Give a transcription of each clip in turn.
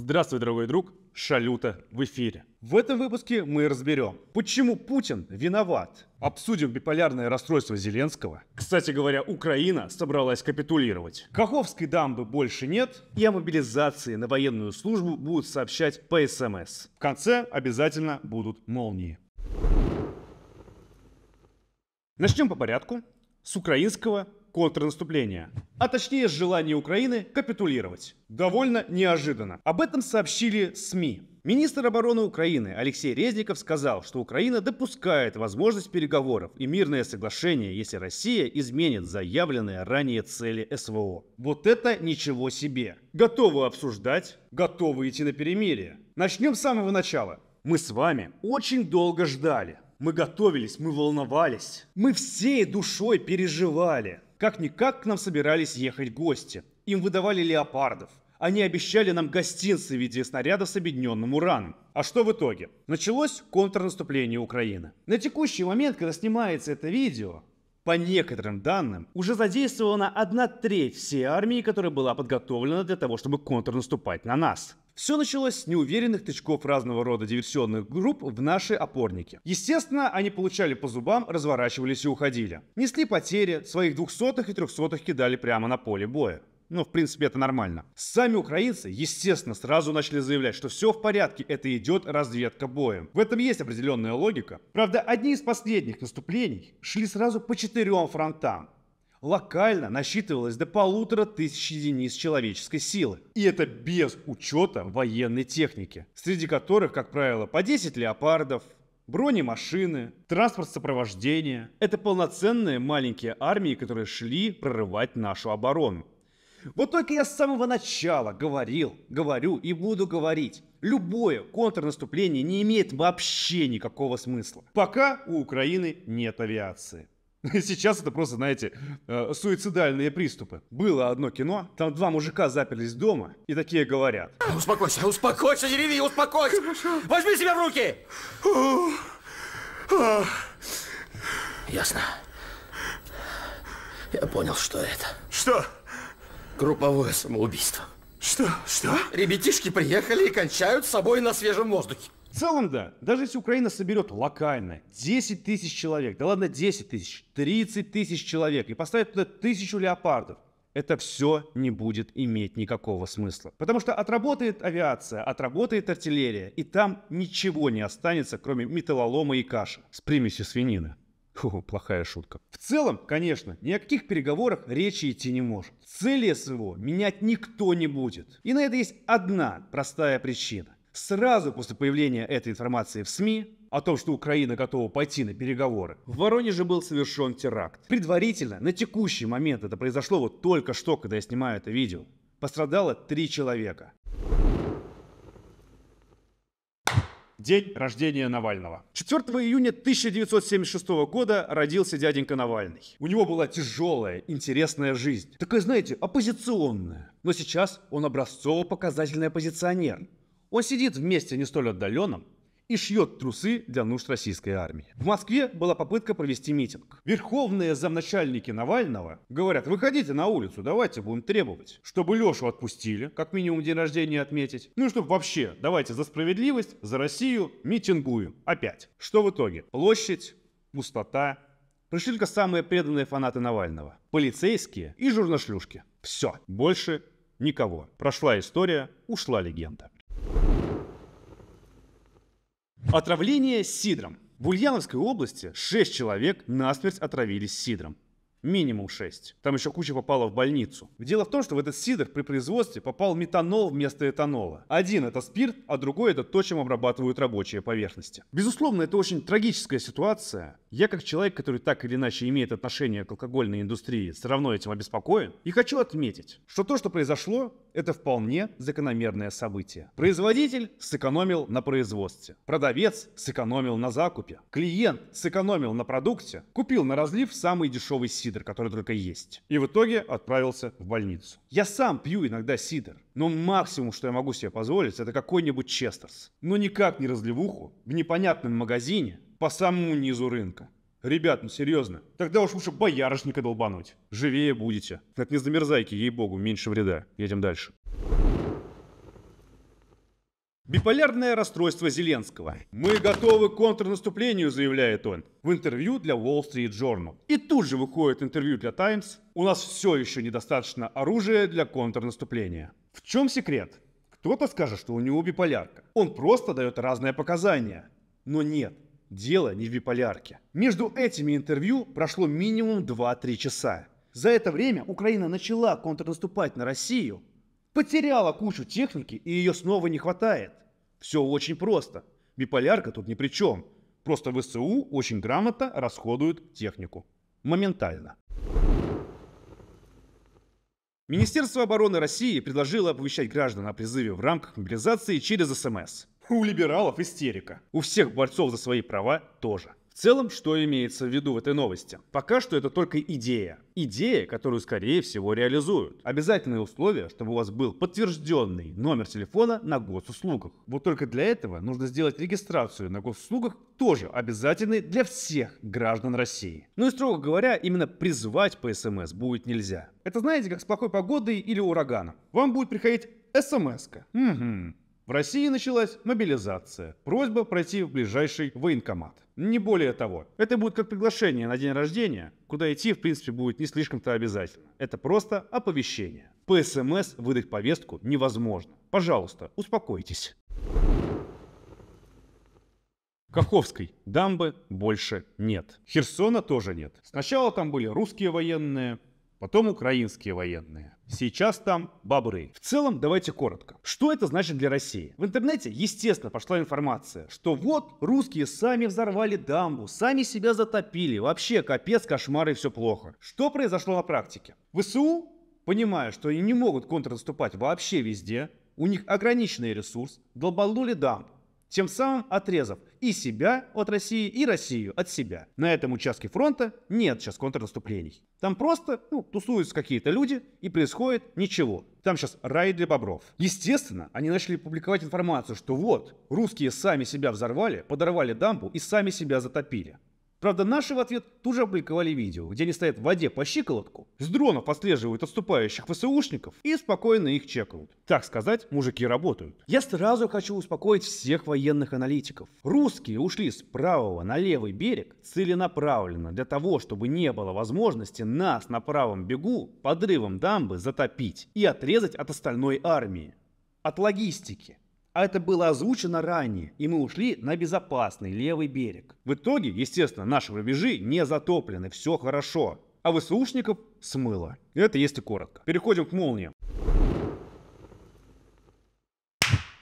Здравствуй, дорогой друг. Шалюта в эфире. В этом выпуске мы разберем, почему Путин виноват. Обсудим биполярное расстройство Зеленского. Кстати говоря, Украина собралась капитулировать. Каховской дамбы больше нет, и о мобилизации на военную службу будут сообщать по СМС. Эм в конце обязательно будут молнии. Начнем по порядку с украинского контрнаступления, а точнее с желания Украины капитулировать. Довольно неожиданно. Об этом сообщили СМИ. Министр обороны Украины Алексей Резников сказал, что Украина допускает возможность переговоров и мирное соглашение, если Россия изменит заявленные ранее цели СВО. Вот это ничего себе. Готовы обсуждать, готовы идти на перемирие. Начнем с самого начала. Мы с вами очень долго ждали. Мы готовились, мы волновались. Мы всей душой переживали. Как-никак к нам собирались ехать гости. Им выдавали леопардов. Они обещали нам гостинцы в виде снарядов с объединенным ураном. А что в итоге? Началось контрнаступление Украины. На текущий момент, когда снимается это видео, по некоторым данным, уже задействована одна треть всей армии, которая была подготовлена для того, чтобы контрнаступать на нас. Все началось с неуверенных тычков разного рода диверсионных групп в наши опорники. Естественно, они получали по зубам, разворачивались и уходили. Несли потери, своих двухсотых и трехсотых кидали прямо на поле боя. Ну, в принципе, это нормально. Сами украинцы, естественно, сразу начали заявлять, что все в порядке, это идет разведка боем. В этом есть определенная логика. Правда, одни из последних наступлений шли сразу по четырем фронтам. Локально насчитывалось до полутора тысяч единиц человеческой силы. И это без учета военной техники, среди которых, как правило, по 10 леопардов, бронемашины, транспорт сопровождения. Это полноценные маленькие армии, которые шли прорывать нашу оборону. Вот только я с самого начала говорил, говорю и буду говорить. Любое контрнаступление не имеет вообще никакого смысла, пока у Украины нет авиации. Сейчас это просто, знаете, э, суицидальные приступы. Было одно кино, там два мужика заперлись дома и такие говорят. Успокойся, успокойся, Деревья, успокойся! Хорошо. Возьми себя в руки! Ясно. Я понял, что это. Что? Групповое самоубийство. Что? Что? Ребятишки приехали и кончают с собой на свежем воздухе. В целом, да. Даже если Украина соберет локально 10 тысяч человек, да ладно 10 тысяч, 30 тысяч человек и поставит туда тысячу леопардов, это все не будет иметь никакого смысла. Потому что отработает авиация, отработает артиллерия, и там ничего не останется, кроме металлолома и каши с примесью свинины. Фу, плохая шутка. В целом, конечно, ни о каких переговорах речи идти не может. Цели своего менять никто не будет. И на это есть одна простая причина. Сразу после появления этой информации в СМИ о том, что Украина готова пойти на переговоры, в Воронеже был совершен теракт. Предварительно, на текущий момент это произошло вот только что, когда я снимаю это видео, пострадало три человека. День рождения Навального. 4 июня 1976 года родился дяденька Навальный. У него была тяжелая, интересная жизнь. Такая, знаете, оппозиционная. Но сейчас он образцово-показательный оппозиционер. Он сидит вместе не столь отдаленном, и шьет трусы для нужд российской армии. В Москве была попытка провести митинг. Верховные замначальники Навального говорят, выходите на улицу, давайте будем требовать, чтобы Лешу отпустили, как минимум день рождения отметить, ну и чтобы вообще, давайте за справедливость, за Россию митингуем. Опять. Что в итоге? Площадь, пустота, Пришли только самые преданные фанаты Навального. Полицейские и журношлюшки. Все. Больше никого. Прошла история, ушла легенда. Отравление сидром. В Ульяновской области 6 человек насмерть отравились сидром. Минимум 6. Там еще куча попала в больницу. Дело в том, что в этот сидр при производстве попал метанол вместо этанола. Один это спирт, а другой это то, чем обрабатывают рабочие поверхности. Безусловно, это очень трагическая ситуация. Я как человек, который так или иначе имеет отношение к алкогольной индустрии, все равно этим обеспокоен. И хочу отметить, что то, что произошло, это вполне закономерное событие. Производитель сэкономил на производстве. Продавец сэкономил на закупе. Клиент сэкономил на продукте. Купил на разлив самый дешевый сидр сидр, который только есть. И в итоге отправился в больницу. Я сам пью иногда сидр, но максимум, что я могу себе позволить, это какой-нибудь Честерс. Но никак не разливуху в непонятном магазине по самому низу рынка. Ребят, ну серьезно, тогда уж лучше боярышника долбануть. Живее будете. не незамерзайки, ей-богу, меньше вреда. Едем дальше. Биполярное расстройство Зеленского. «Мы готовы к контрнаступлению», заявляет он в интервью для Wall Street Journal. И тут же выходит интервью для Times. У нас все еще недостаточно оружия для контрнаступления. В чем секрет? Кто-то скажет, что у него биполярка. Он просто дает разные показания. Но нет, дело не в биполярке. Между этими интервью прошло минимум 2-3 часа. За это время Украина начала контрнаступать на Россию, потеряла кучу техники и ее снова не хватает. Все очень просто. Биполярка тут ни при чем. Просто ВСУ очень грамотно расходуют технику. Моментально. Министерство обороны России предложило оповещать граждан о призыве в рамках мобилизации через СМС. Эм у либералов истерика. У всех борцов за свои права тоже целом, что имеется в виду в этой новости? Пока что это только идея. Идея, которую, скорее всего, реализуют. Обязательное условие, чтобы у вас был подтвержденный номер телефона на госуслугах. Вот только для этого нужно сделать регистрацию на госуслугах тоже обязательной для всех граждан России. Ну и строго говоря, именно призывать по СМС эм будет нельзя. Это знаете, как с плохой погодой или ураганом. Вам будет приходить смс-ка. Эм угу. В России началась мобилизация. Просьба пройти в ближайший военкомат. Не более того. Это будет как приглашение на день рождения, куда идти, в принципе, будет не слишком-то обязательно. Это просто оповещение. По СМС эм выдать повестку невозможно. Пожалуйста, успокойтесь. Каховской дамбы больше нет. Херсона тоже нет. Сначала там были русские военные, потом украинские военные. Сейчас там бобры. В целом, давайте коротко. Что это значит для России? В интернете, естественно, пошла информация, что вот русские сами взорвали дамбу, сами себя затопили, вообще капец, кошмар и все плохо. Что произошло на практике? ВСУ, понимая, что они не могут контрнаступать вообще везде, у них ограниченный ресурс, долбанули дамбу тем самым отрезав и себя от России, и Россию от себя. На этом участке фронта нет сейчас контрнаступлений. Там просто ну, тусуются какие-то люди и происходит ничего. Там сейчас рай для бобров. Естественно, они начали публиковать информацию, что вот, русские сами себя взорвали, подорвали дамбу и сами себя затопили. Правда, наши в ответ тут же опубликовали видео, где они стоят в воде по щиколотку, с дронов отслеживают отступающих ВСУшников и спокойно их чекают. Так сказать, мужики работают. Я сразу хочу успокоить всех военных аналитиков. Русские ушли с правого на левый берег целенаправленно для того, чтобы не было возможности нас на правом бегу подрывом дамбы затопить и отрезать от остальной армии. От логистики, а это было озвучено ранее, и мы ушли на безопасный левый берег. В итоге, естественно, наши рубежи не затоплены, все хорошо. А выслушников смыло. Это если коротко. Переходим к молниям.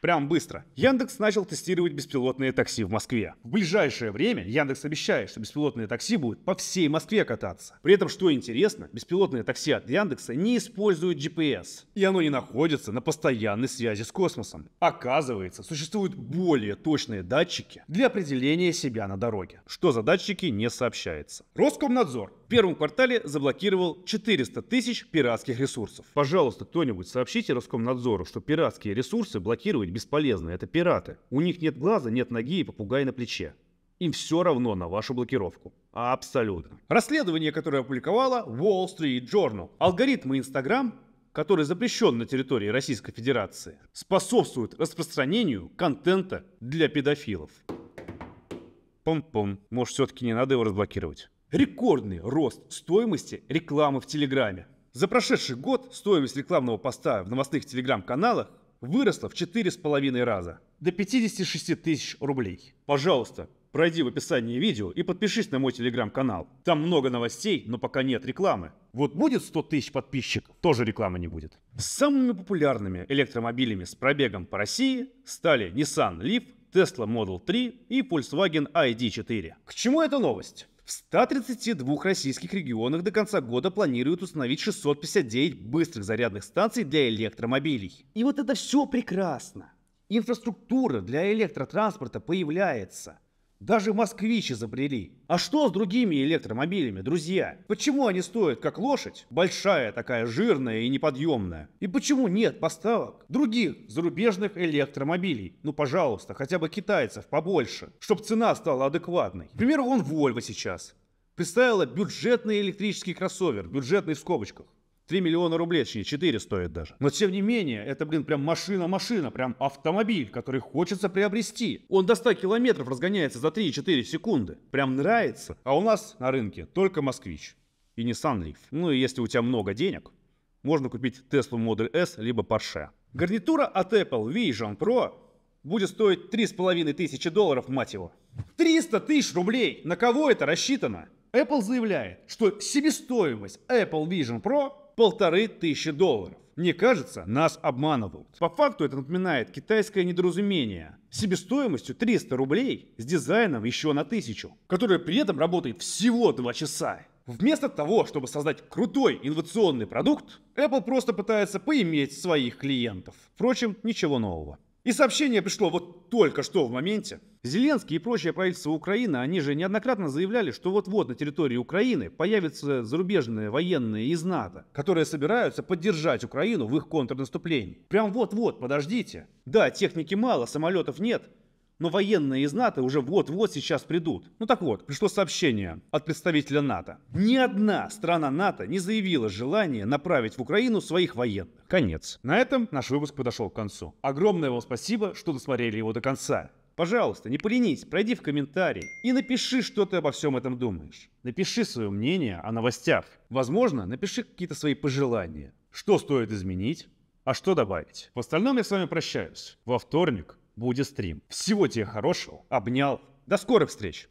Прям быстро. Яндекс начал тестировать беспилотные такси в Москве. В ближайшее время Яндекс обещает, что беспилотные такси будут по всей Москве кататься. При этом, что интересно, беспилотные такси от Яндекса не используют GPS. И оно не находится на постоянной связи с космосом. Оказывается, существуют более точные датчики для определения себя на дороге. Что за датчики, не сообщается. Роскомнадзор первом квартале заблокировал 400 тысяч пиратских ресурсов. Пожалуйста, кто-нибудь сообщите Роскомнадзору, что пиратские ресурсы блокировать бесполезно, это пираты. У них нет глаза, нет ноги и попугай на плече. Им все равно на вашу блокировку. Абсолютно. Расследование, которое опубликовала Wall Street Journal. Алгоритмы Instagram который запрещен на территории Российской Федерации, способствуют распространению контента для педофилов. Пом-пом, может все-таки не надо его разблокировать? Рекордный рост стоимости рекламы в Телеграме. За прошедший год стоимость рекламного поста в новостных Телеграм-каналах выросла в 4,5 раза до 56 тысяч рублей. Пожалуйста, пройди в описании видео и подпишись на мой телеграм-канал. Там много новостей, но пока нет рекламы. Вот будет 100 тысяч подписчиков, тоже рекламы не будет. Самыми популярными электромобилями с пробегом по России стали Nissan Leaf, Tesla Model 3 и Volkswagen ID4. К чему эта новость? В 132 российских регионах до конца года планируют установить 659 быстрых зарядных станций для электромобилей. И вот это все прекрасно. Инфраструктура для электротранспорта появляется – даже москвичи изобрели. А что с другими электромобилями, друзья? Почему они стоят как лошадь? Большая такая, жирная и неподъемная. И почему нет поставок других зарубежных электромобилей? Ну, пожалуйста, хотя бы китайцев побольше, чтобы цена стала адекватной. К примеру, вон Volvo сейчас. Представила бюджетный электрический кроссовер, бюджетный в скобочках. 3 миллиона рублей, точнее, 4 стоит даже. Но тем не менее, это, блин, прям машина-машина, прям автомобиль, который хочется приобрести. Он до 100 километров разгоняется за 3-4 секунды. Прям нравится. А у нас на рынке только «Москвич» и Nissan Leaf. Ну и если у тебя много денег, можно купить Tesla Model S либо Porsche. Гарнитура от Apple Vision Pro будет стоить 3,5 тысячи долларов, мать его. 300 тысяч рублей! На кого это рассчитано? Apple заявляет, что себестоимость Apple Vision Pro полторы тысячи долларов. Мне кажется, нас обманывают. По факту это напоминает китайское недоразумение себестоимостью 300 рублей с дизайном еще на тысячу, которое при этом работает всего 2 часа. Вместо того, чтобы создать крутой инновационный продукт, Apple просто пытается поиметь своих клиентов. Впрочем, ничего нового. И сообщение пришло вот только что в моменте, Зеленский и прочее правительство Украины, они же неоднократно заявляли, что вот-вот на территории Украины появятся зарубежные военные из НАТО, которые собираются поддержать Украину в их контрнаступлении. Прям вот-вот, подождите. Да, техники мало, самолетов нет, но военные из НАТО уже вот-вот сейчас придут. Ну так вот, пришло сообщение от представителя НАТО. Ни одна страна НАТО не заявила желание направить в Украину своих военных. Конец. На этом наш выпуск подошел к концу. Огромное вам спасибо, что досмотрели его до конца. Пожалуйста, не поленись, пройди в комментарий и напиши, что ты обо всем этом думаешь. Напиши свое мнение о новостях. Возможно, напиши какие-то свои пожелания. Что стоит изменить, а что добавить. В остальном я с вами прощаюсь. Во вторник будет стрим. Всего тебе хорошего. Обнял. До скорых встреч.